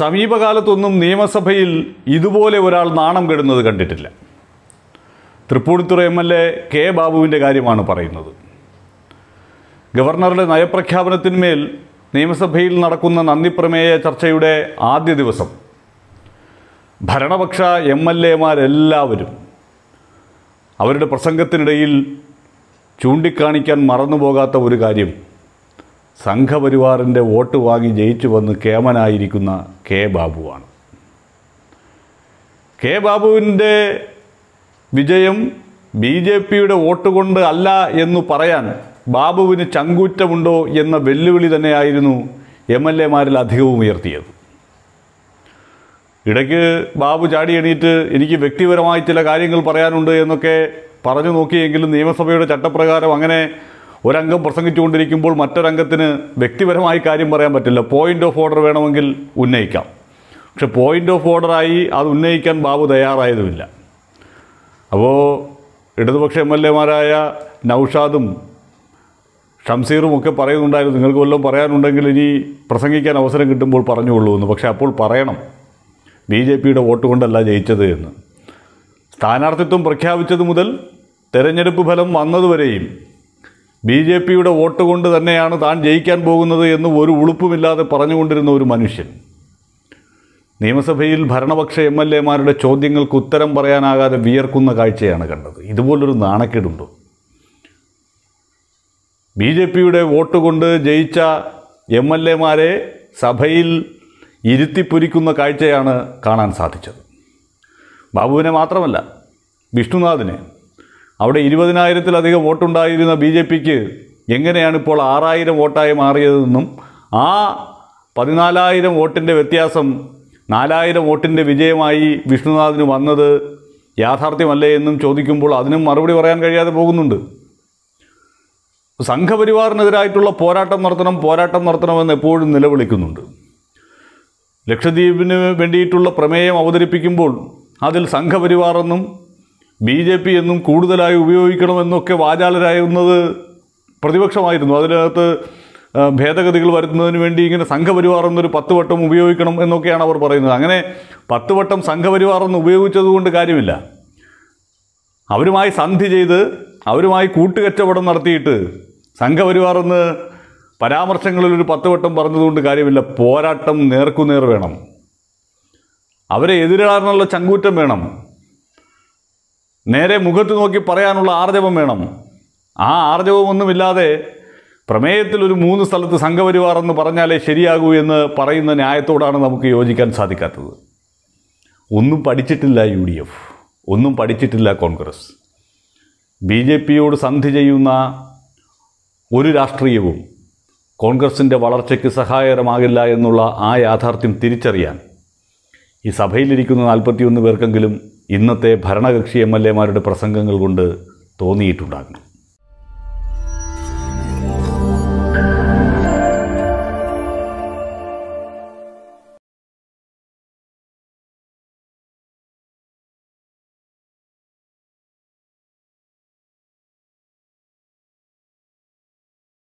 സമീപകാലത്തൊന്നും നിയമസഭയിൽ ഇതുപോലെ ഒരാൾ നാണം കെടുന്നത് കണ്ടിട്ടില്ല Tripunithura M L A K ബാബുവിൻ്റെ കാര്യമാണ് പറയുന്നത് ഗവർണറുടെ നയപ്രഖ്യാപനത്തിന്മേൽ നിയമസഭയിൽ നടക്കുന്ന നന്ദിപ്രമേയ ചർച്ചയുടെ ആദ്യ ദിവസം ഭരണപക്ഷ എം എൽ എമാരെല്ലാവരും അവരുടെ പ്രസംഗത്തിനിടയിൽ ചൂണ്ടിക്കാണിക്കാൻ മറന്നുപോകാത്ത ഒരു കാര്യം സംഘപരിവാറിൻ്റെ വോട്ട് വാങ്ങി ജയിച്ചു വന്ന് കേമനായിരിക്കുന്ന കെ ബാബുവാണ് കെ ബാബുവിൻ്റെ വിജയം ബി ജെ പിയുടെ വോട്ട് കൊണ്ട് അല്ല എന്ന് പറയാൻ ബാബുവിന് ചങ്കൂറ്റമുണ്ടോ എന്ന വെല്ലുവിളി തന്നെയായിരുന്നു എം എൽ എമാരിൽ അധികവും ഉയർത്തിയത് ഇടയ്ക്ക് ബാബു ചാടി എണീറ്റ് എനിക്ക് വ്യക്തിപരമായി ചില കാര്യങ്ങൾ പറയാനുണ്ട് എന്നൊക്കെ പറഞ്ഞു നോക്കിയെങ്കിലും നിയമസഭയുടെ ചട്ടപ്രകാരം അങ്ങനെ ഒരംഗം പ്രസംഗിച്ചുകൊണ്ടിരിക്കുമ്പോൾ മറ്റൊരംഗത്തിന് വ്യക്തിപരമായി കാര്യം പറയാൻ പറ്റില്ല പോയിൻ്റ് ഓഫ് ഓർഡർ വേണമെങ്കിൽ ഉന്നയിക്കാം പക്ഷെ പോയിൻ്റ് ഓഫ് ഓർഡറായി അത് ഉന്നയിക്കാൻ ബാബു തയ്യാറായതുമില്ല അപ്പോൾ ഇടതുപക്ഷ എം എൽ എമാരായ നൌഷാദും ഷംസീറും ഒക്കെ പറയുന്നുണ്ടായിരുന്നു നിങ്ങൾക്ക് വല്ലതും പറയാനുണ്ടെങ്കിൽ ഇനി പ്രസംഗിക്കാൻ അവസരം കിട്ടുമ്പോൾ പറഞ്ഞുകൊള്ളൂ എന്ന് പക്ഷേ അപ്പോൾ പറയണം ബി ജെ പിയുടെ വോട്ട് കൊണ്ടല്ല ജയിച്ചത് എന്ന് സ്ഥാനാർത്ഥിത്വം പ്രഖ്യാപിച്ചത് മുതൽ തെരഞ്ഞെടുപ്പ് ഫലം വന്നതുവരെയും ബി ജെ പിയുടെ വോട്ട് കൊണ്ട് തന്നെയാണ് താൻ ജയിക്കാൻ പോകുന്നത് എന്ന് ഒരു ഉളുപ്പുമില്ലാതെ പറഞ്ഞുകൊണ്ടിരുന്ന ഒരു മനുഷ്യൻ നിയമസഭയിൽ ഭരണപക്ഷ എം എൽ മാരുടെ ചോദ്യങ്ങൾക്ക് ഉത്തരം പറയാനാകാതെ വിയർക്കുന്ന കാഴ്ചയാണ് കണ്ടത് ഇതുപോലൊരു നാണക്കേടുണ്ടോ ബി ജെ പിയുടെ വോട്ട് കൊണ്ട് ജയിച്ച എം എൽ മാരെ സഭയിൽ ഇരുത്തിപ്പൊരിക്കുന്ന കാഴ്ചയാണ് കാണാൻ സാധിച്ചത് ബാബുവിനെ മാത്രമല്ല വിഷ്ണുനാഥിനെ അവിടെ ഇരുപതിനായിരത്തിലധികം വോട്ടുണ്ടായിരുന്ന ബി ജെ പിക്ക് എങ്ങനെയാണ് ഇപ്പോൾ ആറായിരം വോട്ടായി മാറിയതെന്നും ആ പതിനാലായിരം വോട്ടിൻ്റെ വ്യത്യാസം നാലായിരം വോട്ടിൻ്റെ വിജയമായി വിഷ്ണുനാഥിന് വന്നത് യാഥാർത്ഥ്യമല്ലേ എന്നും ചോദിക്കുമ്പോൾ അതിനും മറുപടി പറയാൻ കഴിയാതെ പോകുന്നുണ്ട് സംഘപരിവാറിനെതിരായിട്ടുള്ള പോരാട്ടം നടത്തണം പോരാട്ടം നടത്തണമെന്ന് എപ്പോഴും നിലവിളിക്കുന്നുണ്ട് ലക്ഷദ്വീപിന് വേണ്ടിയിട്ടുള്ള പ്രമേയം അവതരിപ്പിക്കുമ്പോൾ അതിൽ സംഘപരിവാറെന്നും ബി ജെ പി എന്നും കൂടുതലായി ഉപയോഗിക്കണമെന്നൊക്കെ വാചാലരായിരുന്നത് പ്രതിപക്ഷമായിരുന്നു അതിനകത്ത് ഭേദഗതികൾ വരുത്തുന്നതിന് വേണ്ടി ഇങ്ങനെ സംഘപരിവാർ എന്നൊരു പത്ത് വട്ടം ഉപയോഗിക്കണം എന്നൊക്കെയാണ് അവർ പറയുന്നത് അങ്ങനെ പത്ത് വട്ടം സംഘപരിവാർ എന്ന് ഉപയോഗിച്ചതുകൊണ്ട് കാര്യമില്ല അവരുമായി സന്ധി ചെയ്ത് അവരുമായി കൂട്ടുകച്ചവടം നടത്തിയിട്ട് സംഘപരിവാർ എന്ന് പരാമർശങ്ങളിൽ ഒരു പത്ത് വട്ടം പറഞ്ഞതുകൊണ്ട് കാര്യമില്ല പോരാട്ടം നേർക്കുനേർ വേണം അവരെ എതിരിടാനുള്ള ചങ്കൂറ്റം വേണം നേരെ മുഖത്ത് നോക്കി പറയാനുള്ള ആർജവം വേണം ആ ആർജവമൊന്നുമില്ലാതെ പ്രമേയത്തിൽ ഒരു മൂന്ന് സ്ഥലത്ത് സംഘപരിവാർ എന്ന് പറഞ്ഞാലേ ശരിയാകൂ എന്ന് പറയുന്ന ന്യായത്തോടാണ് നമുക്ക് യോജിക്കാൻ സാധിക്കാത്തത് ഒന്നും പഠിച്ചിട്ടില്ല യു ഡി എഫ് ഒന്നും പഠിച്ചിട്ടില്ല കോൺഗ്രസ് ബി ജെ പിയോട് സന്ധി ചെയ്യുന്ന ഒരു രാഷ്ട്രീയവും കോൺഗ്രസിൻ്റെ വളർച്ചയ്ക്ക് സഹായകരമാകില്ല എന്നുള്ള ആ യാഥാർത്ഥ്യം തിരിച്ചറിയാൻ ഈ സഭയിലിരിക്കുന്ന നാൽപ്പത്തിയൊന്ന് പേർക്കെങ്കിലും ഇന്നത്തെ ഭരണകക്ഷി എം എൽ എമാരുടെ പ്രസംഗങ്ങൾ കൊണ്ട് തോന്നിയിട്ടുണ്ടാകണം